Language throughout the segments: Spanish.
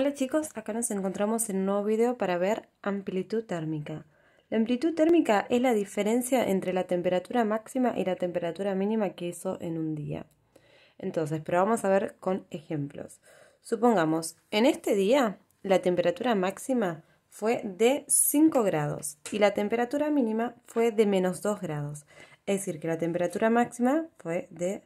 Hola chicos, acá nos encontramos en un nuevo video para ver amplitud térmica. La amplitud térmica es la diferencia entre la temperatura máxima y la temperatura mínima que hizo en un día. Entonces, pero vamos a ver con ejemplos. Supongamos, en este día la temperatura máxima fue de 5 grados y la temperatura mínima fue de menos 2 grados. Es decir, que la temperatura máxima fue de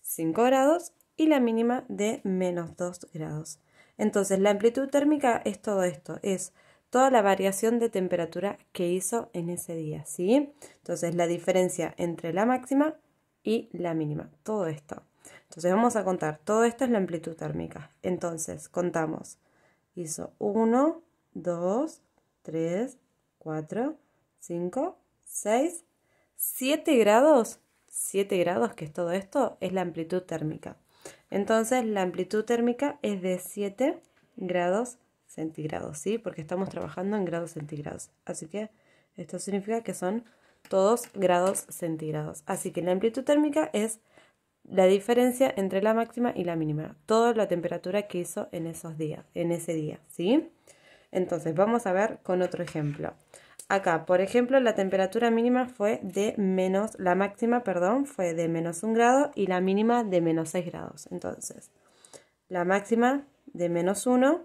5 grados y la mínima de menos 2 grados. Entonces, la amplitud térmica es todo esto, es toda la variación de temperatura que hizo en ese día, ¿sí? Entonces, la diferencia entre la máxima y la mínima, todo esto. Entonces, vamos a contar, todo esto es la amplitud térmica. Entonces, contamos, hizo 1, 2, 3, 4, 5, 6, 7 grados, 7 grados, que es todo esto, es la amplitud térmica. Entonces la amplitud térmica es de 7 grados centígrados, ¿sí? Porque estamos trabajando en grados centígrados. Así que esto significa que son todos grados centígrados. Así que la amplitud térmica es la diferencia entre la máxima y la mínima. Toda la temperatura que hizo en esos días, en ese día, ¿sí? Entonces, vamos a ver con otro ejemplo. Acá, por ejemplo, la temperatura mínima fue de menos, la máxima, perdón, fue de menos 1 grado y la mínima de menos 6 grados. Entonces, la máxima de menos 1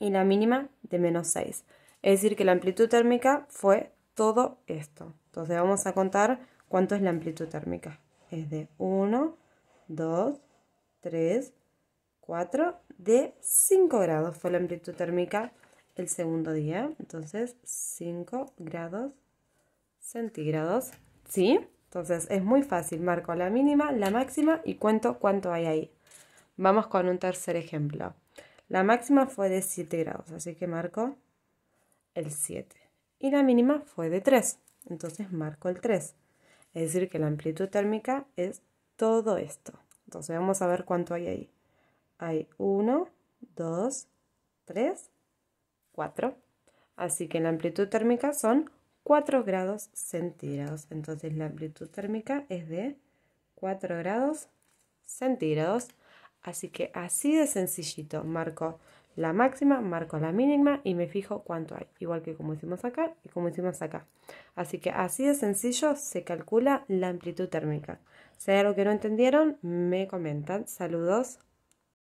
y la mínima de menos 6. Es decir, que la amplitud térmica fue todo esto. Entonces vamos a contar cuánto es la amplitud térmica. Es de 1, 2, 3, 4, de 5 grados fue la amplitud térmica el segundo día. Entonces, 5 grados centígrados. ¿Sí? Entonces, es muy fácil. Marco la mínima, la máxima y cuento cuánto hay ahí. Vamos con un tercer ejemplo. La máxima fue de 7 grados, así que marco el 7. Y la mínima fue de 3, entonces marco el 3. Es decir, que la amplitud térmica es todo esto. Entonces vamos a ver cuánto hay ahí. Hay 1, 2, 3 4. Así que la amplitud térmica son 4 grados centígrados. Entonces la amplitud térmica es de 4 grados centígrados. Así que así de sencillito marco la máxima, marco la mínima y me fijo cuánto hay. Igual que como hicimos acá y como hicimos acá. Así que así de sencillo se calcula la amplitud térmica. Si hay algo que no entendieron, me comentan. Saludos.